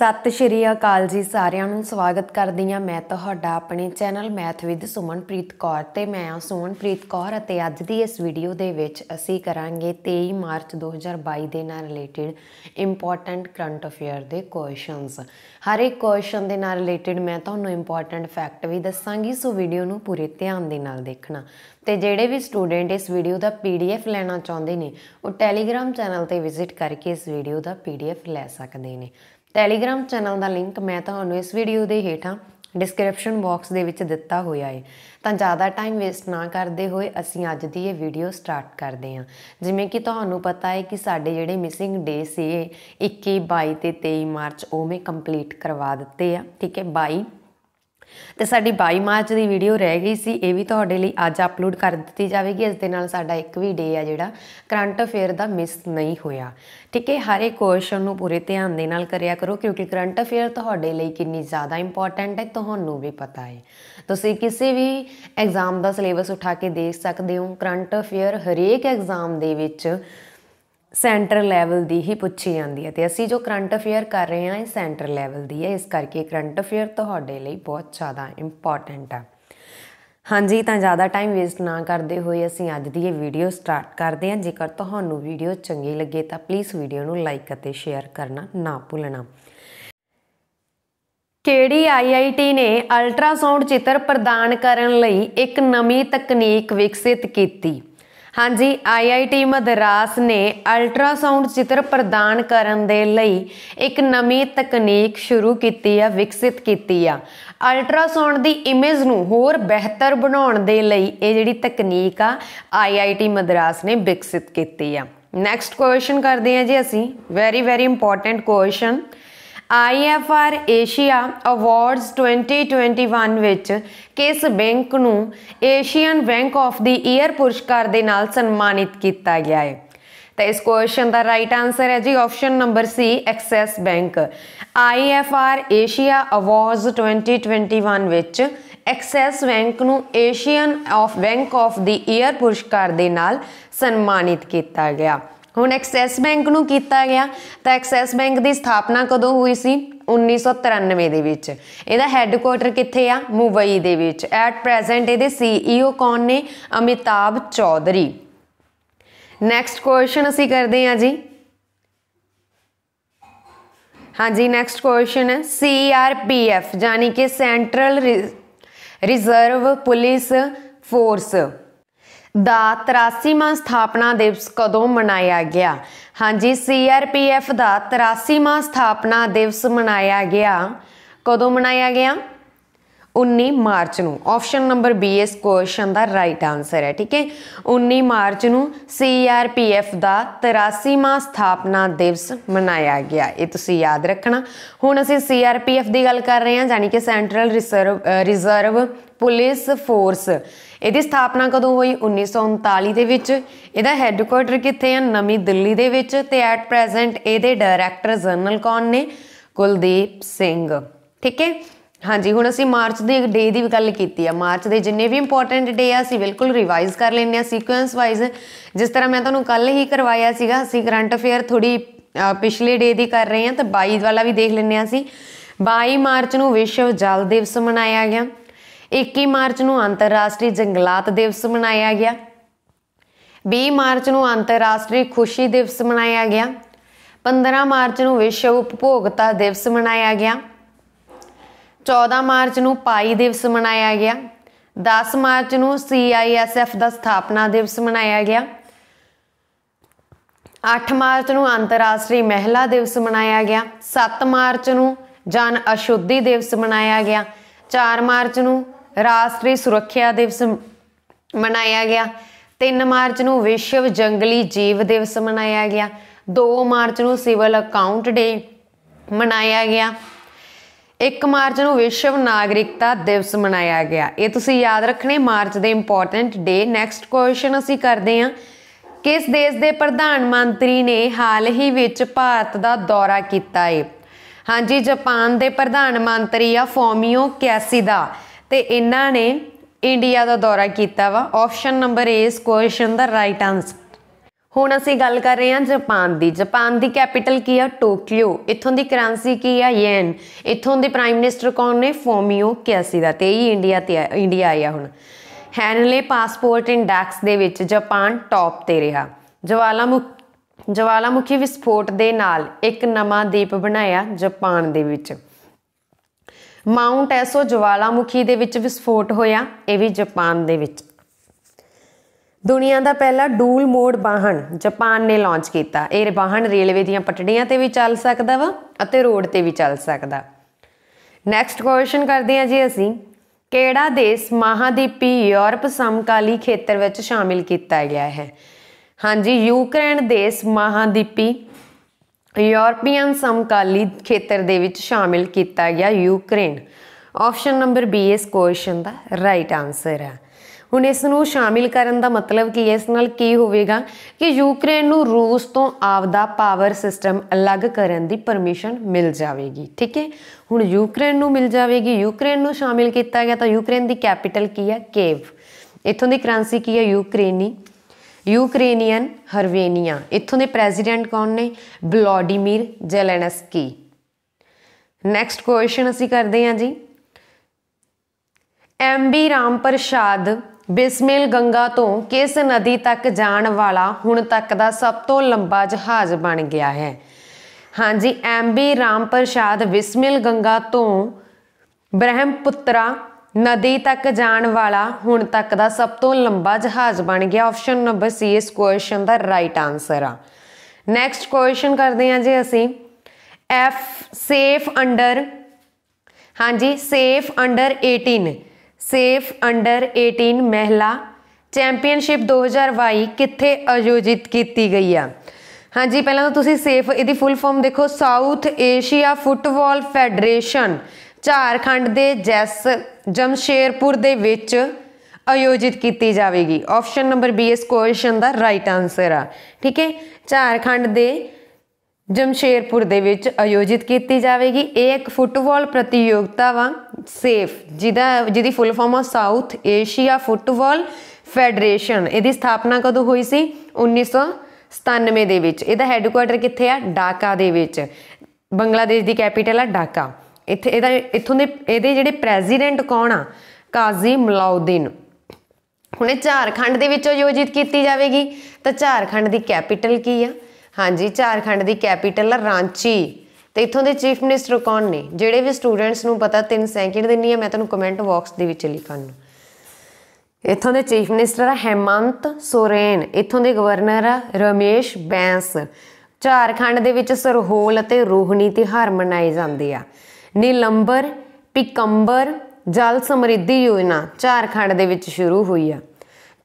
ਸਤਿ ਸ਼੍ਰੀ ਅਕਾਲ ਜੀ ਸਾਰਿਆਂ ਨੂੰ ਸਵਾਗਤ ਕਰਦੀ ਆ ਮੈਂ ਤੁਹਾਡਾ ਆਪਣੇ channel math with Sumanpreet Kaur ਤੇ ਮੈਂ ਆ ਸੁਮਨਪ੍ਰੀਤ ਕੌਰ ਅਤੇ ਅੱਜ ਦੀ ਇਸ ਵੀਡੀਓ ਦੇ ਵਿੱਚ ਅਸੀਂ ਕਰਾਂਗੇ 23 ਮਾਰਚ 2022 ਦੇ ਨਾਲ ਰਿਲੇਟਡ ਇੰਪੋਰਟੈਂਟ ਕਰੰਟ ਅਫੇਅਰ ਦੇ ਕੁਐਸਚਨਸ ਹਰ ਇੱਕ ਕੁਐਸਚਨ ਦੇ ਨਾਲ ਰਿਲੇਟਡ ਮੈਂ ਤੁਹਾਨੂੰ ਇੰਪੋਰਟੈਂਟ ਫੈਕਟ ਵੀ ਦੱਸਾਂਗੀ ਸੋ ਵੀਡੀਓ ਨੂੰ ਪੂਰੇ ਧਿਆਨ ਦੇ ਨਾਲ ਦੇਖਣਾ ਤੇ ਜਿਹੜੇ ਵੀ ਸਟੂਡੈਂਟ ਇਸ ਵੀਡੀਓ ਦਾ ਪੀਡੀਐਫ ਲੈਣਾ ਚਾਹੁੰਦੇ ਨੇ ਉਹ ਟੈਲੀਗ੍ਰam ਚੈਨਲ ਤੇ ਵਿਜ਼ਿਟ ਕਰਕੇ ਇਸ ਵੀਡੀਓ ਦਾ ਪੀਡੀਐਫ ਲੈ ਸਕਦੇ ਨੇ ਟੈਲੀਗ੍ਰਾਮ ਚੈਨਲ ਦਾ ਲਿੰਕ ਮੈਂ ਤੁਹਾਨੂੰ ਇਸ ਵੀਡੀਓ ਦੇ ਹੇਠਾਂ ਡਿਸਕ੍ਰਿਪਸ਼ਨ ਬਾਕਸ ਦੇ ਵਿੱਚ ਦਿੱਤਾ ਹੋਇਆ ਹੈ ਤਾਂ ਜ਼ਿਆਦਾ ਟਾਈਮ ਵੇਸਟ ਨਾ ਕਰਦੇ ਹੋਏ ਅਸੀਂ ਅੱਜ ਦੀ ਇਹ ਵੀਡੀਓ ਸਟਾਰਟ ਕਰਦੇ ਹਾਂ ਜਿਵੇਂ ਕਿ ਤੁਹਾਨੂੰ ਪਤਾ ਹੈ ਕਿ ਸਾਡੇ ਜਿਹੜੇ ਮਿਸਿੰਗ ਡੇ ਸੀ 21 22 ਤੇ 23 ਮਾਰਚ ਉਹ ਮੈਂ ਕੰਪਲੀਟ ਕਰਵਾ ਦਿੱਤੇ ਆ ਠੀਕ ਹੈ 22 ਤੇ ਸਾਡੀ 22 ਮਾਰਚ ਦੀ ਵੀਡੀਓ ਰਹਿ ਗਈ ਸੀ ਇਹ ਵੀ ਤੁਹਾਡੇ ਲਈ ਅੱਜ ਅਪਲੋਡ ਕਰ ਦਿੱਤੀ ਜਾਵੇਗੀ ਇਸ ਦੇ ਨਾਲ ਸਾਡਾ ਇੱਕ ਵੀ ਡੇ ਆ ਜਿਹੜਾ ਕਰੰਟ ਅਫੇਅਰ ਦਾ ਮਿਸ ਨਹੀਂ ਹੋਇਆ ਠੀਕ ਹੈ ਹਰ ਇੱਕ ਕੁਐਸਚਨ ਨੂੰ ਪੂਰੇ ਧਿਆਨ ਦੇ ਨਾਲ ਕਰਿਆ ਕਰੋ ਕਿਉਂਕਿ ਕਰੰਟ ਅਫੇਅਰ ਤੁਹਾਡੇ ਲਈ ਕਿੰਨੀ ਜ਼ਿਆਦਾ ਇੰਪੋਰਟੈਂਟ ਹੈ ਤੁਹਾਨੂੰ ਵੀ ਪਤਾ ਹੈ ਤੁਸੀਂ ਕਿਸੇ ਵੀ ਐਗਜ਼ਾਮ ਦਾ ਸਿਲੇਬਸ ਉਠਾ ਕੇ ਦੇਖ ਸਕਦੇ ਹੋ ਕਰੰਟ ਅਫੇਅਰ ਹਰੇਕ ਐਗਜ਼ਾਮ ਦੇ ਵਿੱਚ ਸੈਂਟਰ ਲੈਵਲ ਦੀ ਹੀ ਪੁੱਛੀ ਜਾਂਦੀ ਹੈ ਤੇ ਅਸੀਂ ਜੋ ਕਰੰਟ ਅਫੇਅਰ ਕਰ ਰਹੇ ਹਾਂ ਇਹ ਸੈਂਟਰ ਲੈਵਲ ਦੀ ਹੈ ਇਸ ਕਰਕੇ ਕਰੰਟ ਅਫੇਅਰ ਤੁਹਾਡੇ ਲਈ ਬਹੁਤ ਜ਼ਿਆਦਾ ਇੰਪੋਰਟੈਂਟ ਹੈ ਹਾਂਜੀ ਤਾਂ ਜ਼ਿਆਦਾ ਟਾਈਮ ਵੇਸਟ ਨਾ ਕਰਦੇ ਹੋਏ ਅਸੀਂ ਅੱਜ ਦੀ ਇਹ ਵੀਡੀਓ ਸਟਾਰਟ ਕਰਦੇ ਹਾਂ ਜੇਕਰ ਤੁਹਾਨੂੰ ਵੀਡੀਓ ਚੰਗੀ ਲੱਗੇ ਤਾਂ ਪਲੀਜ਼ ਵੀਡੀਓ ਨੂੰ ਲਾਈਕ ਅਤੇ ਸ਼ੇਅਰ ਕਰਨਾ ਨਾ ਭੁੱਲਣਾ ਕਿਹੜੀ ਆਈਆਈਟੀ ਨੇ ਅਲਟਰਾਸਾਊਂਡ ਚਿੱਤਰ ਪ੍ਰਦਾਨ ਕਰਨ ਲਈ ਇੱਕ ਨਵੀਂ ਤਕਨੀਕ ਵਿਕਸਿਤ ਕੀਤੀ ਹਾਂਜੀ ਆਈਆਈਟੀ ਮਦਰਾਸ ਨੇ ਅਲਟਰਾਸਾਊਂਡ ਚਿੱਤਰ ਪ੍ਰਦਾਨ ਕਰਨ ਦੇ ਲਈ ਇੱਕ ਨਵੀਂ ਤਕਨੀਕ ਸ਼ੁਰੂ ਕੀਤੀ ਆ ਵਿਕਸਿਤ ਕੀਤੀ ਆ ਅਲਟਰਾਸਾਊਂਡ ਦੀ ਇਮੇਜ ਨੂੰ ਹੋਰ ਬਿਹਤਰ ਬਣਾਉਣ ਦੇ ਲਈ ਇਹ ਜਿਹੜੀ ਤਕਨੀਕ ਆ ਆਈਆਈਟੀ ਮਦਰਾਸ ਨੇ ਵਿਕਸਿਤ ਕੀਤੀ ਆ ਨੈਕਸਟ ਕੁਐਸਚਨ ਕਰਦੇ ਆ ਜੀ ਅਸੀਂ very very important question IFR Asia awards 2021 ਵਿੱਚ ਕਿਸ ਬੈਂਕ ਨੂੰ Asian bank of the year ਪੁਰਸਕਾਰ ਦੇ ਨਾਲ ਸਨਮਾਨਿਤ ਕੀਤਾ ਗਿਆ ਹੈ ਤਾਂ ਇਸ ਕੁਐਸਚਨ ਦਾ ਰਾਈਟ ਆਨਸਰ ਹੈ ਜੀ option number C Axis bank IFR Asia awards 2021 ਵਿੱਚ ਐਕਸੈਸ ਬੈਂਕ ਨੂੰ Asian of bank of the year ਪੁਰਸਕਾਰ ਦੇ ਨਾਲ ਸਨਮਾਨਿਤ ਕੀਤਾ ਗਿਆ ਹੁਣ ਐਕਸੈਸ ਬੈਂਕ ਨੂੰ ਕੀਤਾ ਗਿਆ ਤਾਂ ਐਕਸੈਸ ਬੈਂਕ ਦੀ ਸਥਾਪਨਾ ਕਦੋਂ ਹੋਈ ਸੀ 1993 ਦੇ ਵਿੱਚ ਇਹਦਾ ਹੈੱਡਕੁਆਟਰ ਕਿੱਥੇ ਆ ਮੁੰਬਈ ਦੇ ਵਿੱਚ ਐਟ ਪ੍ਰੈਜ਼ੈਂਟ ਇਹਦੇ ਸੀਈਓ e ਕੌਣ ਨੇ ਅਮਿਤਾਬ ਚੌਧਰੀ ਨੈਕਸਟ ਕੁਐਸਚਨ ਅਸੀਂ ਕਰਦੇ ਹਾਂ ਜੀ ਹਾਂਜੀ ਨੈਕਸਟ ਕੁਐਸਚਨ ਹੈ ਸੀਆਰਪੀਐਫ ਯਾਨੀ ਕਿ ਸੈਂਟਰਲ ਰਿਜ਼ਰਵ ਪੁਲਿਸ ਫੋਰਸ ਦਾ 83ਵਾਂ ਸਥਾਪਨਾ ਦਿਵਸ ਕਦੋਂ ਮਨਾਇਆ ਗਿਆ ਹਾਂਜੀ ਸੀਆਰਪੀਐਫ ਦਾ 83ਵਾਂ ਸਥਾਪਨਾ ਦਿਵਸ ਮਨਾਇਆ ਗਿਆ ਕਦੋਂ ਮਨਾਇਆ ਗਿਆ 19 ਮਾਰਚ ਨੂੰ ਆਪਸ਼ਨ ਨੰਬਰ ਬੀ ਇਸ ਕੁਐਸਚਨ ਦਾ ਰਾਈਟ ਆਨਸਰ ਹੈ ਠੀਕ ਹੈ 19 ਮਾਰਚ ਨੂੰ ਸੀਆਰਪੀਐਫ ਦਾ 83ਵਾਂ ਸਥਾਪਨਾ ਦਿਵਸ ਮਨਾਇਆ ਗਿਆ ਇਹ ਤੁਸੀਂ ਯਾਦ ਰੱਖਣਾ ਹੁਣ ਅਸੀਂ ਸੀਆਰਪੀਐਫ ਦੀ ਗੱਲ ਕਰ ਰਹੇ ਹਾਂ ਜਾਨੀ ਕਿ central reserve reserve police force ਇਹਦੀ ਸਥਾਪਨਾ ਕਦੋਂ ਹੋਈ 1939 ਦੇ ਵਿੱਚ ਇਹਦਾ ਹੈੱਡਕੁਆਰਟਰ ਕਿੱਥੇ ਹੈ ਨਵੀਂ ਦਿੱਲੀ ਦੇ ਵਿੱਚ ਤੇ ਐਟ ਪ੍ਰੈਜ਼ੈਂਟ ਇਹਦੇ ਡਾਇਰੈਕਟਰ ਜਨਰਲ ਕੌਣ ਨੇ ਕੁਲਦੀਪ ਸਿੰਘ ਠੀਕ ਹੈ ਹਾਂਜੀ ਹੁਣ ਅਸੀਂ ਮਾਰਚ ਦੇ ਡੇ ਦੀ ਗੱਲ ਕੀਤੀ ਆ ਮਾਰਚ ਦੇ ਜਿੰਨੇ ਵੀ ਇੰਪੋਰਟੈਂਟ ਡੇ ਆ ਅਸੀਂ ਬਿਲਕੁਲ ਰਿਵਾਈਜ਼ ਕਰ ਲੈਣੇ ਆ ਸੀਕੁਐਂਸ ਵਾਈਜ਼ ਜਿਸ ਤਰ੍ਹਾਂ ਮੈਂ ਤੁਹਾਨੂੰ ਕੱਲ ਹੀ ਕਰਵਾਇਆ ਸੀਗਾ ਅਸੀਂ ਕਰੰਟ ਅਫੇਅਰ ਥੋੜੀ ਪਿਛਲੇ ਡੇ ਦੀ ਕਰ ਰਹੇ ਆ ਤਾਂ 22 ਵਾਲਾ ਵੀ ਦੇਖ ਲੈਣੇ ਆ ਅਸੀਂ 22 ਮਾਰਚ ਨੂੰ ਵਿਸ਼ਵ ਜਲ ਦਿਵਸ ਮਨਾਇਆ ਗਿਆ 21 ਮਾਰਚ ਨੂੰ ਅੰਤਰਰਾਸ਼ਟਰੀ ਜੰਗਲਾਤ ਦਿਵਸ ਮਨਾਇਆ ਗਿਆ 20 ਮਾਰਚ ਨੂੰ ਅੰਤਰਰਾਸ਼ਟਰੀ ਖੁਸ਼ੀ ਦਿਵਸ ਮਨਾਇਆ ਗਿਆ 15 ਮਾਰਚ ਨੂੰ ਵਿਸ਼ਵ ਉਪਭੋਗਤਾ ਦਿਵਸ ਮਨਾਇਆ ਗਿਆ 14 ਮਾਰਚ ਨੂੰ ਪਾਈ ਦਿਵਸ ਮਨਾਇਆ ਗਿਆ 10 ਮਾਰਚ ਨੂੰ ਸੀਆਈਐਸਐਫ ਦਾ ਸਥਾਪਨਾ ਦਿਵਸ ਮਨਾਇਆ ਗਿਆ 8 ਮਾਰਚ ਨੂੰ ਅੰਤਰਰਾਸ਼ਟਰੀ ਮਹਿਲਾ ਦਿਵਸ ਮਨਾਇਆ ਗਿਆ 7 ਮਾਰਚ ਨੂੰ ਜਨ ਅਸ਼ੁੱਧੀ ਦਿਵਸ ਮਨਾਇਆ ਗਿਆ 4 ਮਾਰਚ ਨੂੰ ਰਾਸ਼ਟਰੀ ਸੁਰੱਖਿਆ ਦਿਵਸ ਮਨਾਇਆ ਗਿਆ 3 ਮਾਰਚ ਨੂੰ ਵਿਸ਼ਵ ਜੰਗਲੀ ਜੀਵ ਦਿਵਸ ਮਨਾਇਆ ਗਿਆ 2 ਮਾਰਚ ਨੂੰ ਸਿਵਲ ਅਕਾਊਂਟ ਡੇ ਮਨਾਇਆ ਗਿਆ 1 ਮਾਰਚ ਨੂੰ ਵਿਸ਼ਵ ਨਾਗਰਿਕਤਾ ਦਿਵਸ ਮਨਾਇਆ ਗਿਆ ਇਹ ਤੁਸੀਂ ਯਾਦ ਰੱਖਣੇ ਮਾਰਚ ਦੇ ਇੰਪੋਰਟੈਂਟ ਡੇ ਨੈਕਸਟ ਕੁਐਸਚਨ ਅਸੀਂ ਕਰਦੇ ਹਾਂ ਕਿਸ ਦੇਸ਼ ਦੇ ਪ੍ਰਧਾਨ ਮੰਤਰੀ ਨੇ ਹਾਲ ਹੀ ਵਿੱਚ ਭਾਰਤ ਦਾ ਦੌਰਾ ਕੀਤਾ ਹੈ ਹਾਂਜੀ ਜਾਪਾਨ ਦੇ ਪ੍ਰਧਾਨ ਮੰਤਰੀ ਆ ਫੋਮੀਓ ਕੈਸੀਦਾ ਤੇ ਇਹਨਾਂ ਨੇ ਇੰਡੀਆ ਦਾ ਦੌਰਾ ਕੀਤਾ ਵਾ ਆਪਸ਼ਨ ਨੰਬਰ ਏ ਇਸ ਕੁਐਸਚਨ ਦਾ ਰਾਈਟ ਆਨਸਰ ਹੁਣ ਅਸੀਂ ਗੱਲ ਕਰ ਰਹੇ ਹਾਂ ਜਾਪਾਨ ਦੀ ਜਾਪਾਨ ਦੀ ਕੈਪੀਟਲ ਕੀ ਆ ਟੋਕੀਓ ਇੱਥੋਂ ਦੀ ਕਰੰਸੀ ਕੀ ਆ ਯੇਨ ਇੱਥੋਂ ਦੇ ਪ੍ਰਾਈਮ ਮਿਨਿਸਟਰ ਕੌਣ ਨੇ ਫੋਮੀਓ ਕਿਆਸੀ ਦਾ ਤੇ ਇਹ ਇੰਡੀਆ ਤੇ ਇੰਡੀਆ ਆਇਆ ਹੁਣ ਹੈਨਲੇ ਪਾਸਪੋਰਟ ਇੰਡੈਕਸ ਦੇ ਵਿੱਚ ਜਾਪਾਨ ਟੌਪ ਤੇ ਰਿਹਾ ਜਵਾਲਾਮੁਖੀ ਜਵਾਲਾਮੁਖੀ ਵਿਸਫੋਟ ਦੇ ਨਾਲ ਇੱਕ ਨਵਾਂ ਦੀਪ ਬਣਾਇਆ ਜਾਪਾਨ ਦੇ ਵਿੱਚ ਮਾਉਂਟ ਐਸੋ ਜਵਾਲਾਮੁਖੀ ਦੇ ਵਿੱਚ ਵਿਸਫੋਟ ਹੋਇਆ ਇਹ ਵੀ ਜਾਪਾਨ ਦੇ ਵਿੱਚ ਦੁਨੀਆ ਦਾ ਪਹਿਲਾ ਡੂਲ ਮੋਡ ਵਾਹਨ ਜਾਪਾਨ ਨੇ ਲਾਂਚ ਕੀਤਾ ਇਹ ਵਾਹਨ ਰੇਲਵੇ ਦੀਆਂ ਪਟੜੀਆਂ ਤੇ ਵੀ ਚੱਲ ਸਕਦਾ ਵਾ ਅਤੇ ਰੋਡ ਤੇ ਵੀ ਚੱਲ ਸਕਦਾ ਨੈਕਸਟ ਕੁਐਸਚਨ ਕਰਦੇ ਹਾਂ ਜੀ ਅਸੀਂ ਕਿਹੜਾ ਦੇਸ਼ ਮਹਾਦੀਪੀ ਯੂਰਪ ਸਮਕਾਲੀ ਖੇਤਰ ਵਿੱਚ ਸ਼ਾਮਿਲ ਕੀਤਾ ਗਿਆ ਹੈ ਹਾਂਜੀ ਯੂਕਰੇਨ ਦੇਸ਼ ਮਹਾਦੀਪੀ ਯੂਰਪੀਅਨ ਸਮਕਾਲੀ ਖੇਤਰ ਦੇ ਵਿੱਚ ਸ਼ਾਮਿਲ ਕੀਤਾ ਗਿਆ ਯੂਕਰੇਨ ਆਪਸ਼ਨ ਨੰਬਰ ਬੀ ਇਸ ਕੁਐਸਚਨ ਦਾ ਰਾਈਟ ਆਨਸਰ ਹੈ ਹੁਣ ਇਸ ਨੂੰ ਸ਼ਾਮਿਲ ਕਰਨ ਦਾ ਮਤਲਬ ਕੀ ਹੈ ਇਸ ਨਾਲ ਕੀ ਹੋਵੇਗਾ ਕਿ ਯੂਕਰੇਨ ਨੂੰ ਰੂਸ ਤੋਂ ਆਪਦਾ ਪਾਵਰ ਸਿਸਟਮ ਅਲੱਗ ਕਰਨ ਦੀ ਪਰਮਿਸ਼ਨ ਮਿਲ ਜਾਵੇਗੀ ਠੀਕ ਹੈ ਹੁਣ ਯੂਕਰੇਨ ਨੂੰ ਮਿਲ ਜਾਵੇਗੀ ਯੂਕਰੇਨ ਨੂੰ ਸ਼ਾਮਿਲ ਕੀਤਾ ਗਿਆ ਤਾਂ ਯੂਕਰੇਨ ਦੀ ਕੈਪੀਟਲ ਕੀ ਹੈ ਕੇਵ ਇੱਥੋਂ ਦੀ ਕਰੰਸੀ ਕੀ ਹੈ ਯੂਕਰੇਨੀ ਯੂਕਰੇਨੀਅਨ ਹਰਵੇਨੀਆ ਇੱਥੋਂ ਦੇ ਪ੍ਰੈਜ਼ੀਡੈਂਟ ਕੌਣ ਨੇ ਬਲੋਡੀਮੀਰ ਜ਼ੈਲੈਨਸਕੀ ਨੈਕਸਟ ਕੁਐਸਚਨ ਅਸੀਂ ਕਰਦੇ ਹਾਂ ਜੀ ਐਮ ਬੀ ਰਾਮ ਪ੍ਰਸ਼ਾਦ ਬਿਸਮਿਲ ਗੰਗਾ ਤੋਂ ਕਿਸ ਨਦੀ ਤੱਕ ਜਾਣ ਵਾਲਾ ਹੁਣ ਤੱਕ ਦਾ ਸਭ ਤੋਂ ਲੰਬਾ ਜਹਾਜ਼ ਬਣ ਗਿਆ ਹੈ ਹਾਂਜੀ ਐਮ ਬੀ ਰਾਮ ਪ੍ਰਸ਼ਾਦ ਬਿਸਮਿਲ ਗੰਗਾ ਤੋਂ ਬ੍ਰਹਮਪੁੱਤਰਾ ਨਦੀ ਤੱਕ ਜਾਣ ਵਾਲਾ ਹੁਣ ਤੱਕ ਦਾ ਸਭ ਤੋਂ ਲੰਬਾ ਜਹਾਜ਼ ਬਣ ਗਿਆ ਆਪਸ਼ਨ ਨੰਬਰ ਸੀ ਇਸ ਕੁਐਸਚਨ ਦਾ ਰਾਈਟ ਆਨਸਰ ਆ ਨੈਕਸਟ ਕੁਐਸਚਨ ਕਰਦੇ ਹਾਂ ਜੀ ਅਸੀਂ ਐਫ ਸੇਫ ਅੰਡਰ ਹਾਂਜੀ ਸੇਫ ਅੰਡਰ 18 सेफ अंडर 18 ਮਹਿਲਾ ਚੈਂਪੀਅਨਸ਼ਿਪ 2022 ਕਿੱਥੇ ਆਯੋਜਿਤ ਕੀਤੀ ਗਈ ਆ ਹਾਂਜੀ ਪਹਿਲਾਂ ਤਾਂ ਤੁਸੀਂ ਸੇਫ ਇਹਦੀ ਫੁੱਲ ਫਾਰਮ ਦੇਖੋ South Asia football federation Jharkhand ਦੇ ਜੈਸ ਜਮਸ਼ੇਰਪੁਰ ਦੇ ਵਿੱਚ ਆਯੋਜਿਤ ਕੀਤੀ ਜਾਵੇਗੀ ਆਪਸ਼ਨ ਨੰਬਰ ਬੀ ਇਸ ਕੁਐਸਚਨ ਦਾ ਰਾਈਟ ਆਨਸਰ ਆ ਠੀਕ ਹੈ ਝਾਰਖੰਡ ਦੇ ਜਮਸ਼ੇਰਪੁਰ ਦੇ ਵਿੱਚ ਆਯੋਜਿਤ ਕੀਤੀ ਜਾਵੇਗੀ ਇਹ ਇੱਕ ਫੁੱਟਬਾਲ ਪ੍ਰਤੀਯੋਗਤਾ ਵਾ ਸੇਫ ਜਿਹਦਾ ਜਿਹਦੀ ਫੁੱਲ ਫਾਰਮ ਆ ਸਾਊਥ ਏਸ਼ੀਆ ਫੁੱਟਬਾਲ ਫੈਡਰੇਸ਼ਨ ਇਹਦੀ ਸਥਾਪਨਾ ਕਦੋਂ ਹੋਈ ਸੀ 1997 ਦੇ ਵਿੱਚ ਇਹਦਾ ਹੈੱਡਕੁਆਰਟਰ ਕਿੱਥੇ ਆ ਡਾਕਾ ਦੇ ਵਿੱਚ ਬੰਗਲਾਦੇਸ਼ ਦੀ ਕੈਪੀਟਲ ਆ ਡਾਕਾ ਇੱਥੇ ਇਹਦਾ ਇੱਥੋਂ ਦੇ ਇਹਦੇ ਜਿਹੜੇ ਪ੍ਰੈਜ਼ੀਡੈਂਟ ਕੌਣ ਆ ਕਾਜ਼ੀ ਮਲਾਉਦੀਨ ਹੁਣ ਇਹ ਝਾਰਖੰਡ ਦੇ ਵਿੱਚ ਆਯੋਜਿਤ ਕੀਤੀ ਜਾਵੇਗੀ ਤਾਂ ਝਾਰਖੰਡ ਦੀ ਕੈਪੀਟਲ ਕੀ ਆ ਹਾਂਜੀ ਝਾਰਖੰਡ ਦੀ ਕੈਪੀਟਲ ਆ ਰਾਂਚੀ ਤੇ ਇਥੋਂ ਦੇ ਚੀਫ ਮਿਨਿਸਟਰ ਕੌਣ ਨੇ ਜਿਹੜੇ ਵੀ ਸਟੂਡੈਂਟਸ ਨੂੰ ਪਤਾ 3 ਸੈਕਿੰਡ ਦਿੰਨੀ ਆ ਮੈਂ ਤੁਹਾਨੂੰ ਕਮੈਂਟ ਬਾਕਸ ਦੇ ਵਿੱਚ ਲਿਖਣ ਇਥੋਂ ਦੇ ਚੀਫ ਮਿਨਿਸਟਰ ਆ ਹੇਮੰਤ ਸੋਰੇਨ ਇਥੋਂ ਦੇ ਗਵਰਨਰ ਆ ਰਮੇਸ਼ ਬੈਂਸ ਝਾਰਖੰਡ ਦੇ ਵਿੱਚ ਸਰਹੋਲ ਅਤੇ ਰੋਹਣੀ ਤਿਹਾਰ ਮਨਾਏ ਜਾਂਦੇ ਆ ਨੀਲੰਬਰ ਪਿਕੰਬਰ ਜਲ ਸਮਰਿੱਧੀ ਯੋਜਨਾ ਝਾਰਖੰਡ ਦੇ ਵਿੱਚ ਸ਼ੁਰੂ ਹੋਈ ਆ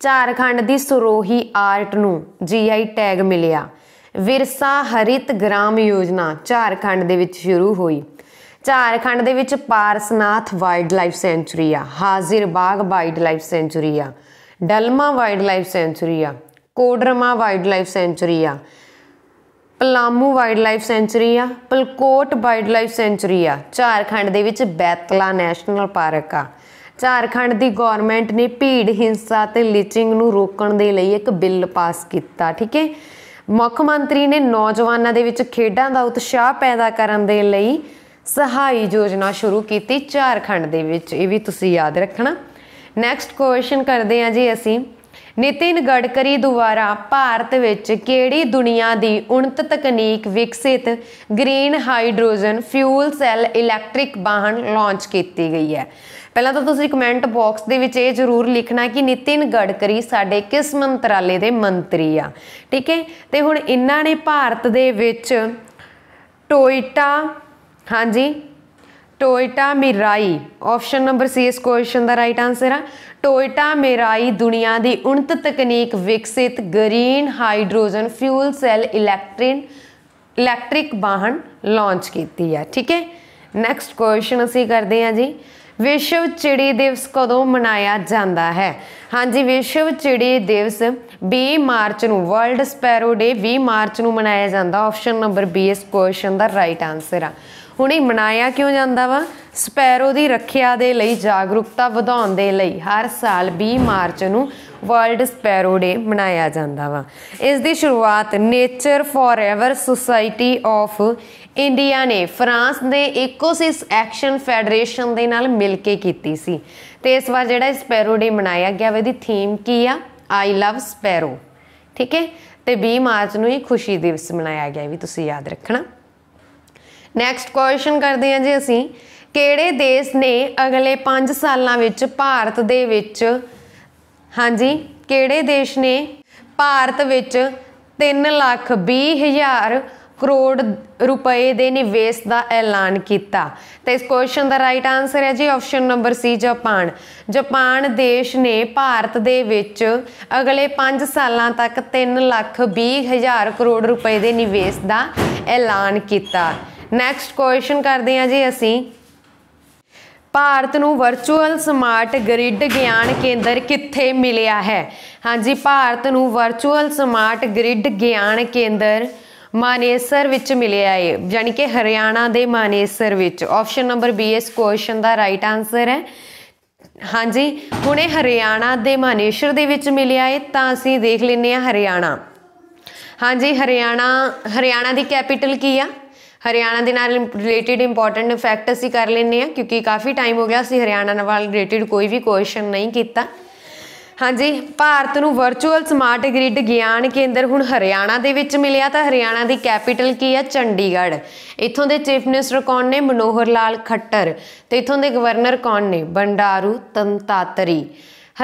ਝਾਰਖੰਡ ਦੀ ਸਰੋਹੀ ਆਰਟ ਨੂੰ ਜੀਆਈ ਟੈਗ ਮਿਲਿਆ ਵਿਰਸਾ ਹਰਿਤ ਗ੍ਰਾਮ ਯੋਜਨਾ ਝਾਰਖੰਡ ਦੇ ਵਿੱਚ ਸ਼ੁਰੂ ਹੋਈ ਝਾਰਖੰਡ ਦੇ ਵਿੱਚ ਪਾਰਸਨਾਥ ਵਾਈਲਡ ਲਾਈਫ ਸੈਂਚੂਰੀ ਆ ਹਾਜ਼ਰ ਬਾਗ ਵਾਈਲਡ ਲਾਈਫ ਸੈਂਚੂਰੀ ਆ ਡਲਮਾ ਵਾਈਲਡ ਲਾਈਫ ਸੈਂਚੂਰੀ ਆ ਕੋਡਰਮਾ ਵਾਈਲਡ ਲਾਈਫ ਸੈਂਚੂਰੀ ਆ ਪਲਾਮੂ ਵਾਈਲਡ ਲਾਈਫ ਸੈਂਚੂਰੀ ਆ ਪਲਕੋਟ ਵਾਈਲਡ ਲਾਈਫ ਸੈਂਚੂਰੀ ਆ ਝਾਰਖੰਡ ਦੇ ਵਿੱਚ ਬੈਤਲਾ ਨੈਸ਼ਨਲ ਪਾਰਕ ਆ ਝਾਰਖੰਡ ਦੀ ਗਵਰਨਮੈਂਟ ਨੇ ਭੀੜ ਹਿੰਸਾ ਤੇ ਲਿਚਿੰਗ ਨੂੰ ਰੋਕਣ ਦੇ ਲਈ ਇੱਕ ਬਿੱਲ ਪਾਸ ਕੀਤਾ ਠੀਕ ਹੈ ਮੁੱਖ ਮੰਤਰੀ ਨੇ ਨੌਜਵਾਨਾਂ ਦੇ ਵਿੱਚ ਖੇਡਾਂ ਦਾ ਉਤਸ਼ਾਹ ਪੈਦਾ ਕਰਨ ਦੇ ਲਈ ਸਹਾਈ ਯੋਜਨਾ ਸ਼ੁਰੂ ਕੀਤੀ ਝਾਰਖੰਡ ਦੇ ਵਿੱਚ ਇਹ ਵੀ ਤੁਸੀਂ ਯਾਦ ਰੱਖਣਾ ਨੈਕਸਟ ਕੁਐਸਚਨ ਕਰਦੇ ਹਾਂ ਜੀ ਅਸੀਂ ਨਿਤਿਨ ਗੜਕਰੀ ਦੁਆਰਾ ਭਾਰਤ ਵਿੱਚ ਕਿਹੜੀ ਦੁਨੀਆ ਦੀ ਉਨਤ ਤਕਨੀਕ ਵਿਕਸਿਤ green hydrogen fuel cell electric ਵਾਹਨ ਲਾਂਚ ਕੀਤੀ ਗਈ ਹੈ ਪਹਿਲਾਂ ਤਾਂ ਤੁਸੀਂ ਕਮੈਂਟ ਬਾਕਸ ਦੇ ਵਿੱਚ ਇਹ ਜ਼ਰੂਰ ਲਿਖਣਾ ਕਿ ਨਿਤਿਨ ਗੜਕਰੀ ਸਾਡੇ ਕਿਸ ਮੰਤਰਾਲੇ ਦੇ ਮੰਤਰੀ ਆ ਠੀਕ ਹੈ ਤੇ ਹੁਣ ਇਹਨਾਂ ਨੇ ਭਾਰਤ ਦੇ ਵਿੱਚ ਟੋਇਟਾ ਹਾਂਜੀ Toyota Mirai option number C ਇਸ ਕੁਐਸਚਨ ਦਾ ਰਾਈਟ ਆਨਸਰ ਆ ਟੋਇਟਾ ਮਿਰਾਈ ਦੁਨੀਆ ਦੀ ਉਨਤ ਤਕਨੀਕ ਵਿਕਸਿਤ green hydrogen fuel cell electric electric ਵਾਹਨ ਲਾਂਚ ਕੀਤੀ ਆ ਠੀਕ ਹੈ ਨੈਕਸਟ ਕੁਐਸਚਨ ਅਸੀਂ ਕਰਦੇ ਆ ਜੀ ਵਿਸ਼ਵ ਚਿੜੀ ਦਿਵਸ ਕਦੋਂ ਮਨਾਇਆ ਜਾਂਦਾ ਹੈ ਹਾਂਜੀ ਵਿਸ਼ਵ ਚਿੜੀ ਦਿਵਸ 20 ਮਾਰਚ ਨੂੰ ਵਰਲਡ ਸਪੈਰੋ ਡੇ 20 ਮਾਰਚ ਨੂੰ ਮਨਾਇਆ ਜਾਂਦਾ ਆਪਸ਼ਨ ਨੰਬਰ B ਇਸ ਕੁਐਸਚਨ ਦਾ ਰਾਈਟ ਆਨਸਰ ਆ ਹੁਣ ਇਹ ਮਨਾਇਆ ਕਿਉਂ ਜਾਂਦਾ ਵਾ ਸਪੈਰੋ ਦੀ ਰੱਖਿਆ ਦੇ ਲਈ ਜਾਗਰੂਕਤਾ ਵਧਾਉਣ ਦੇ ਲਈ ਹਰ ਸਾਲ 20 ਮਾਰਚ ਨੂੰ ਵਰਲਡ ਸਪੈਰੋ ਡੇ ਮਨਾਇਆ ਜਾਂਦਾ ਵਾ ਇਸ ਦੀ ਸ਼ੁਰੂਆਤ nature forever society of India ਨੇ ਫਰਾਂਸ ਦੇ ਇਕੋਸਿਸ ਐਕਸ਼ਨ ਫੈਡਰੇਸ਼ਨ ਦੇ ਨਾਲ ਮਿਲ ਕੇ ਕੀਤੀ ਸੀ ਤੇ ਇਸ ਵਾਰ ਜਿਹੜਾ ਸਪੈਰੋ ਡੇ ਮਨਾਇਆ ਗਿਆ ਉਹਦੀ ਥੀਮ ਕੀ ਆ ਆਈ ਲਵ ਸਪੈਰੋ ਠੀਕ ਹੈ ਤੇ 20 ਮਾਰਚ ਨੂੰ ਹੀ ਖੁਸ਼ੀ ਦਿਵਸ ਮਨਾਇਆ ਗਿਆ ਵੀ ਤੁਸੀਂ ਯਾਦ ਰੱਖਣਾ ਨੈਕਸਟ ਕੁਐਸਚਨ ਕਰਦੇ ਹਾਂ ਜੀ ਅਸੀਂ ਕਿਹੜੇ ਦੇਸ਼ ਨੇ ਅਗਲੇ 5 ਸਾਲਾਂ ਵਿੱਚ ਭਾਰਤ ਦੇ ਵਿੱਚ ਹਾਂਜੀ ਕਿਹੜੇ ਦੇਸ਼ ਨੇ ਭਾਰਤ ਵਿੱਚ 3 ਲੱਖ 20 ਹਜ਼ਾਰ ਕਰੋੜ ਰੁਪਏ ਦੇ ਨਿਵੇਸ਼ ਦਾ ਐਲਾਨ ਕੀਤਾ ਤੇ ਇਸ ਕੁਐਸਚਨ ਦਾ ਰਾਈਟ ਆਨਸਰ ਹੈ ਜੀ option number C Japan Japan ਦੇਸ਼ ਨੇ ਭਾਰਤ ਦੇ ਵਿੱਚ ਅਗਲੇ 5 ਸਾਲਾਂ ਤੱਕ 3 ਲੱਖ 20 ਹਜ਼ਾਰ ਕਰੋੜ ਰੁਪਏ ਦੇ ਨਿਵੇਸ਼ ਦਾ ਐਲਾਨ ਕੀਤਾ ਨੈਕਸਟ ਕੁਐਸਚਨ ਕਰਦੇ ਹਾਂ ਜੀ ਅਸੀਂ ਭਾਰਤ ਨੂੰ ਵਰਚੁਅਲ ਸਮਾਰਟ ਗ੍ਰਿਡ ਗਿਆਨ ਕੇਂਦਰ ਕਿੱਥੇ ਮਿਲਿਆ ਹੈ ਹਾਂਜੀ ਭਾਰਤ ਨੂੰ ਵਰਚੁਅਲ ਸਮਾਰਟ ਗ੍ਰਿਡ ਗਿਆਨ ਕੇਂਦਰ ਮਾਨੇਸਰ ਵਿੱਚ ਮਿਲਿਆ ਹੈ ਯਾਨੀ ਕਿ ਹਰਿਆਣਾ ਦੇ ਮਾਨੇਸਰ ਵਿੱਚ ਆਪਸ਼ਨ ਨੰਬਰ ਬੀ ਇਸ ਕੁਐਸਚਨ ਦਾ ਰਾਈਟ ਆਨਸਰ ਹੈ ਹਾਂਜੀ ਹੁਣ ਇਹ ਹਰਿਆਣਾ ਦੇ ਮਾਨੇਸ਼ਰ ਦੇ ਵਿੱਚ ਮਿਲਿਆ ਹੈ ਤਾਂ ਅਸੀਂ ਦੇਖ ਲੈਨੇ ਆ ਹਰਿਆਣਾ ਹਾਂਜੀ ਹਰਿਆਣਾ ਹਰਿਆਣਾ ਦੀ ਕੈਪੀਟਲ ਕੀ ਆ ਹਰਿਆਣਾ ਦੇ ਨਾਲ ਰਿਲੇਟਡ ਇੰਪੋਰਟੈਂਟ ਫੈਕਟ ਅਸੀਂ ਕਰ ਲੈਨੇ ਆ ਕਿਉਂਕਿ ਕਾਫੀ ਟਾਈਮ ਹੋ ਗਿਆ ਅਸੀਂ ਹਰਿਆਣਾ ਨਾਲ ਰਿਲੇਟਡ ਕੋਈ ਵੀ ਕੁਐਸਚਨ ਨਹੀਂ ਕੀਤਾ ਹਾਂਜੀ ਭਾਰਤ ਨੂੰ ਵਰਚੁਅਲ ਸਮਾਰਟ ਗ੍ਰਿਡ ਗਿਆਨ ਕੇਂਦਰ ਹੁਣ ਹਰਿਆਣਾ ਦੇ ਵਿੱਚ ਮਿਲਿਆ ਤਾਂ ਹਰਿਆਣਾ ਦੀ ਕੈਪੀਟਲ ਕੀ ਹੈ ਚੰਡੀਗੜ੍ਹ ਇੱਥੋਂ ਦੇ ਚੀਫ ਮਿਨਿਸਟਰ ਕੌਣ ਨੇ ਮਨੋਹਰ ਲਾਲ ਖੱਟਰ ਤੇ ਇੱਥੋਂ ਦੇ ਗਵਰਨਰ ਕੌਣ ਨੇ ਬੰਡਾਰੂ ਤੰਤਾਤਰੀ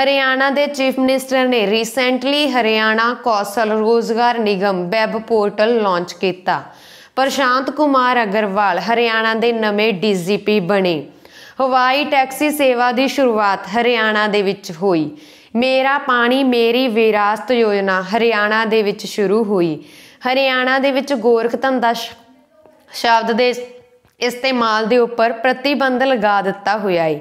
ਹਰਿਆਣਾ ਦੇ ਚੀਫ ਮਿਨਿਸਟਰ ਨੇ recently Haryana Kaushal Rozgar Nigam web portal launch ਕੀਤਾ ਪ੍ਰਸ਼ਾਂਤ ਕੁਮਾਰ ਅਗਰਵਾਲ ਹਰਿਆਣਾ ਦੇ ਨਵੇਂ ਡੀਜੀਪੀ ਬਣੇ ਹਵਾਈ ਟੈਕਸੀ ਸੇਵਾ ਦੀ ਸ਼ੁਰੂਆਤ ਹਰਿਆਣਾ ਦੇ ਵਿੱਚ ਹੋਈ ਮੇਰਾ ਪਾਣੀ ਮੇਰੀ ਵਿਰਾਸਤ ਯੋਜਨਾ ਹਰਿਆਣਾ ਦੇ ਵਿੱਚ ਸ਼ੁਰੂ ਹੋਈ ਹਰਿਆਣਾ ਦੇ ਵਿੱਚ ਗੋਰਖ ਧੰਦਾ ਸ਼ਬਦ ਦੇ ਇਸਤੇਮਾਲ ਦੇ ਉੱਪਰ ਪ੍ਰਤੀਬੰਧ ਲਗਾ ਦਿੱਤਾ ਹੋਇਆ ਹੈ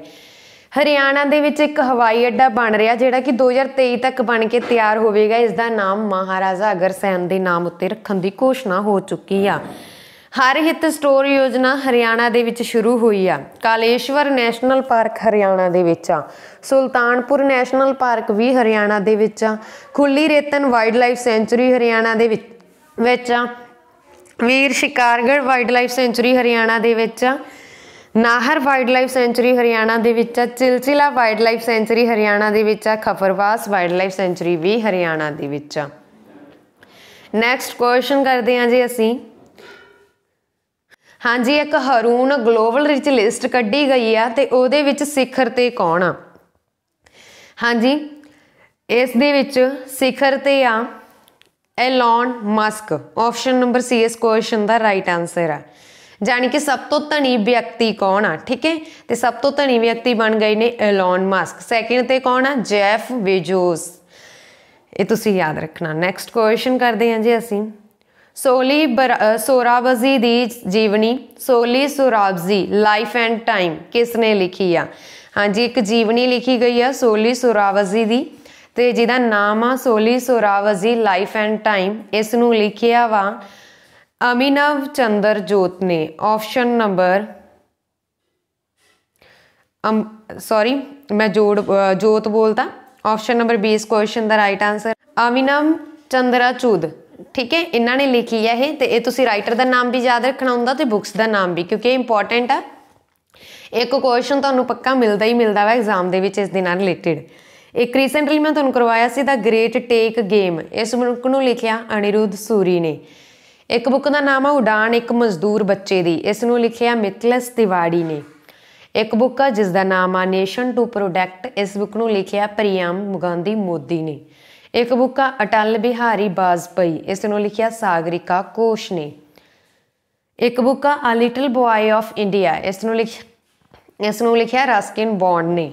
ਹਰਿਆਣਾ ਦੇ ਵਿੱਚ ਇੱਕ ਹਵਾਈ ਅੱਡਾ ਬਣ ਰਿਹਾ ਜਿਹੜਾ ਕਿ 2023 ਤੱਕ ਬਣ ਕੇ ਤਿਆਰ ਹੋਵੇਗਾ ਇਸ ਦਾ ਨਾਮ ਮਹਾਰਾਜਾ ਅਗਰਸੈਨ ਦੇ ਨਾਮ ਉੱਤੇ ਰੱਖਣ ਦੀ ਘੋਸ਼ਣਾ ਹੋ ਚੁੱਕੀ ਆ ਹਰ ਹਿੱਤ ਸਟੋਰ ਯੋਜਨਾ ਹਰਿਆਣਾ ਦੇ ਵਿੱਚ ਸ਼ੁਰੂ ਹੋਈ ਆ ਕਾਲੇਸ਼ਵਰ ਨੈਸ਼ਨਲ ਪਾਰਕ ਹਰਿਆਣਾ ਦੇ ਵਿੱਚ ਆ ਸੁਲਤਾਨਪੁਰ ਨੈਸ਼ਨਲ ਪਾਰਕ ਵੀ ਹਰਿਆਣਾ ਦੇ ਵਿੱਚ ਆ Kholi Raitan wildlife sanctuary Haryana ਦੇ ਵਿੱਚ ਵਿੱਚ ਆ Bir Shikargarh wildlife sanctuary Haryana ਦੇ ਵਿੱਚ ਆ Nahar wildlife sanctuary Haryana ਦੇ ਵਿੱਚ ਆ Chilchila wildlife sanctuary Haryana ਦੇ ਵਿੱਚ ਆ ਖਫਰਵਾਸ ਵਾਈਲਡ ਲਾਈਫ ਸੈਂਚੂਰੀ ਵੀ ਹਰਿਆਣਾ ਦੇ ਵਿੱਚ ਆ ਨੈਕਸਟ ਕੁਐਸਚਨ ਕਰਦੇ ਹਾਂ ਜੀ ਅਸੀਂ ਹਾਂਜੀ ਇੱਕ ਹਰੂਨ ਗਲੋਬਲ ਰਿਚ ਲਿਸਟ ਕੱਢੀ ਗਈ ਆ ਤੇ ਉਹਦੇ ਵਿੱਚ ਸਿਖਰ ਤੇ ਕੌਣ ਆ ਹਾਂਜੀ ਇਸ ਦੇ ਵਿੱਚ ਸਿਖਰ ਤੇ ਆ Elon Musk option number C ਇਸ ਕੁਐਸਚਨ ਦਾ ਰਾਈਟ ਆਨਸਰ ਆ ਜਾਨੀ ਕਿ ਸਭ ਤੋਂ ਧਨੀ ਵਿਅਕਤੀ ਕੌਣ ਆ ਠੀਕ ਹੈ ਤੇ ਸਭ ਤੋਂ ਧਨੀ ਵਿਅਕਤੀ ਬਣ ਗਏ ਨੇ ਐਲਨ ਮਸਕ ਸੈਕਿੰਡ ਤੇ ਕੌਣ ਆ ਜੈਫ ਬੇਜੋਸ ਇਹ ਤੁਸੀਂ ਯਾਦ ਰੱਖਣਾ ਨੈਕਸਟ ਕੁਐਸਚਨ ਕਰਦੇ ਹਾਂ ਜੀ ਅਸੀਂ ਸੋਲੀ ਸੋਰਾਬਜ਼ੀ ਦੀ ਜੀਵਨੀ Soli Sorabjee life and time ਕਿਸ ਨੇ ਲਿਖੀ ਆ ਹਾਂਜੀ ਇੱਕ ਜੀਵਨੀ ਲਿਖੀ ਗਈ ਆ ਸੋਲੀ ਸੋਰਾਬਜ਼ੀ ਦੀ ਤੇ ਜਿਹਦਾ ਨਾਮ ਆ Soli Sorabjee life and time ਇਸ ਨੂੰ ਲਿਖਿਆ ਵਾ ਅਮਿਨਵ ਚੰਦਰ ਜੋਤ ਨੇ ਆਪਸ਼ਨ ਨੰਬਰ ਅਮ ਸੌਰੀ ਮੈਂ ਜੋੜ ਜੋਤ ਬੋਲਦਾ ਆਪਸ਼ਨ ਨੰਬਰ 20 ਇਸ ਕੁਐਸਚਨ ਦਾ right answer Abhinav Chandrachud ਠੀਕ ਹੈ ਇਹਨਾਂ ਨੇ ਲਿਖੀ ਹੈ ਇਹ ਤੇ ਇਹ ਤੁਸੀਂ ਰਾਈਟਰ ਦਾ ਨਾਮ ਵੀ ਯਾਦ ਰੱਖਣਾ ਹੁੰਦਾ ਤੇ ਬੁੱਕਸ ਦਾ ਨਾਮ ਵੀ ਕਿਉਂਕਿ ਇਹ ਇੰਪੋਰਟੈਂਟ ਆ ਇੱਕ ਕੁਐਸਚਨ ਤੁਹਾਨੂੰ ਪੱਕਾ ਮਿਲਦਾ ਹੀ ਮਿਲਦਾ ਵਾ ਐਗਜ਼ਾਮ ਦੇ ਵਿੱਚ ਇਸ ਦੇ ਨਾਲ ਰਿਲੇਟਡ ਇੱਕ ਰੀਸੈਂਟਲੀ ਮੈਂ ਤੁਹਾਨੂੰ ਕਰਵਾਇਆ ਸੀ ਦਾ ਗ੍ਰੇਟ ਟੇਕ ਗੇਮ ਇਸ ਮਨੁੱਖ ਨੂੰ ਲਿਖਿਆ ਅਨਿਰੁੱਧ ਸੂਰੀ ਨੇ ਇੱਕ ਬੁੱਕ ਦਾ ਨਾਮ ਆ ਉਡਾਨ ਇੱਕ ਮਜ਼ਦੂਰ ਬੱਚੇ ਦੀ ਇਸ ਨੂੰ ਲਿਖਿਆ ਮਿਥਲਸ ਤਿਵਾੜੀ ਨੇ ਇੱਕ ਬੁੱਕ ਆ ਜਿਸ ਦਾ ਨਾਮ ਆ ਨੇਸ਼ਨ ਟੂ ਪ੍ਰੋਡਕਟ ਇਸ ਬੁੱਕ ਨੂੰ ਲਿਖਿਆ ਪ੍ਰਿਆਮ ਮੁਗਾਂਧੀ ਮੋਦੀ ਨੇ ਇੱਕ ਬੁੱਕਾ ਅਟਲ ਬਿਹਾਰੀ ਬਾਜਪਈ ਇਸ ਨੂੰ ਲਿਖਿਆ ਸਾਗਰਿਕਾ ਕੋਸ਼ ਨੇ ਇੱਕ ਬੁੱਕਾ a little boy of India ਇਸ ਨੂੰ ਲਿਖ ਇਸ ਨੂੰ ਲਿਖਿਆ ਰਸਕਿਨ ਬੌਂਡ ਨੇ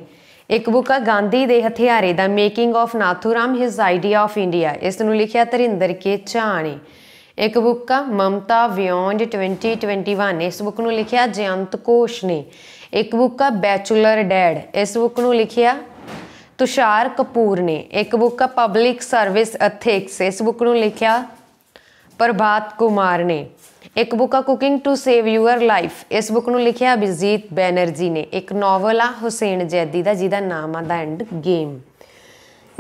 ਇੱਕ ਬੁੱਕਾ ਗਾਂਧੀ ਦੇ ਹਥਿਆਰੇ ਦਾ making of Nathuram his idea of India ਇਸ ਨੂੰ ਲਿਖਿਆ ਤਰਿੰਦਰ ਕੇ ਚਾਣੀ ਇੱਕ ਬੁੱਕਾ ਮਮਤਾ ਬਿਯੋਂਡ 2021 ਇਸ ਬੁੱਕ ਨੂੰ ਲਿਖਿਆ ਜਯੰਤ ਕੋਸ਼ ਨੇ ਇੱਕ ਬੁੱਕਾ ਬੈਚੂਲਰ ਡੈਡ ਇਸ ਬੁੱਕ ਨੂੰ ਲਿਖਿਆ ਤੁਸ਼ਾਰ ਕਪੂਰ ਨੇ ਇੱਕ ਬੁੱਕ ਆ ਪਬਲਿਕ ਸਰਵਿਸ ਐਥਿਕਸ ਇਸ ਬੁੱਕ ਨੂੰ ਲਿਖਿਆ ਪ੍ਰਭਾਤ ਕੁਮਾਰ ਨੇ ਇੱਕ ਬੁੱਕ ਆ cooking to save your life ਇਸ ਬੁੱਕ ਨੂੰ ਲਿਖਿਆ ਬਿਜੀਤ ਬੈਨਰਜੀ ਨੇ ਇੱਕ ਨੋਵਲ ਆ ਹੁਸੈਨ ਜੈਦੀ ਦਾ ਜਿਹਦਾ ਨਾਮ ਆ ਦਾ ਐਂਡ ਗੇਮ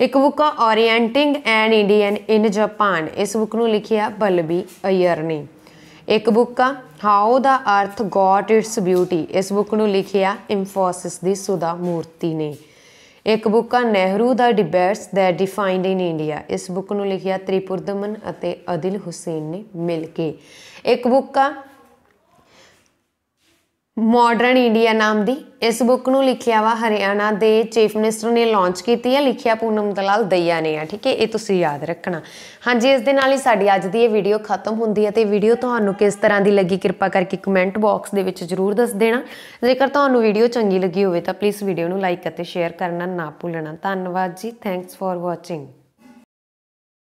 ਇੱਕ ਬੁੱਕ ਆ orienting an Indian in Japan ਇਸ ਬੁੱਕ ਨੂੰ ਲਿਖਿਆ ਬਲਬੀ ਅਯਰ ਨੇ ਇੱਕ ਬੁੱਕ ਆ how the earth got its beauty ਇਸ ਬੁੱਕ ਨੂੰ ਲਿਖਿਆ ਇੰਫੋਸਿਸ ਦੀ ਸੁਦਾ ਮੂਰਤੀ ਨੇ ਇੱਕ ਬੁੱਕ ਆ Nehru the debates that defined in India ਇਸ ਬੁੱਕ ਨੂੰ ਲਿਖਿਆ ਤ੍ਰਿਪੁਰਦਮਨ ਅਤੇ ਅਦਿਲ ਹੁਸੈਨ ਨੇ ਮਿਲ ਕੇ ਇੱਕ ਬੁੱਕ ਆ ਮਾਡਰਨ ਇੰਡੀਆ ਨਾਮ ਦੀ ਇਸ ਬੁੱਕ ਨੂੰ ਲਿਖਿਆ ਵਾ ਹਰਿਆਣਾ ਦੇ ਚੀਫ ਮਿਨਿਸਟਰ ਨੇ ਲਾਂਚ ਕੀਤੀ ਹੈ ਲਿਖਿਆ ਪੂਨਮ ਦਲਾਲ ਦਈਆ ਨੇ ਆ ਠੀਕ ਹੈ ਇਹ ਤੁਸੀਂ ਯਾਦ ਰੱਖਣਾ ਹਾਂਜੀ ਇਸ ਦੇ ਨਾਲ ਹੀ ਸਾਡੀ ਅੱਜ ਦੀ ਇਹ ਵੀਡੀਓ ਖਤਮ ਹੁੰਦੀ ਹੈ ਤੇ ਵੀਡੀਓ ਤੁਹਾਨੂੰ ਕਿਸ ਤਰ੍ਹਾਂ ਦੀ ਲੱਗੀ ਕਿਰਪਾ ਕਰਕੇ ਕਮੈਂਟ ਬਾਕਸ ਦੇ ਵਿੱਚ ਜਰੂਰ ਦੱਸ ਦੇਣਾ ਜੇਕਰ ਤੁਹਾਨੂੰ ਵੀਡੀਓ ਚੰਗੀ ਲੱਗੀ ਹੋਵੇ ਤਾਂ ਪਲੀਜ਼ ਵੀਡੀਓ ਨੂੰ ਲਾਈਕ ਅਤੇ ਸ਼ੇਅਰ ਕਰਨਾ ਨਾ ਭੁੱਲਣਾ ਧੰਨਵਾਦ ਜੀ ਥੈਂਕਸ ਫਾਰ ਵਾਚਿੰਗ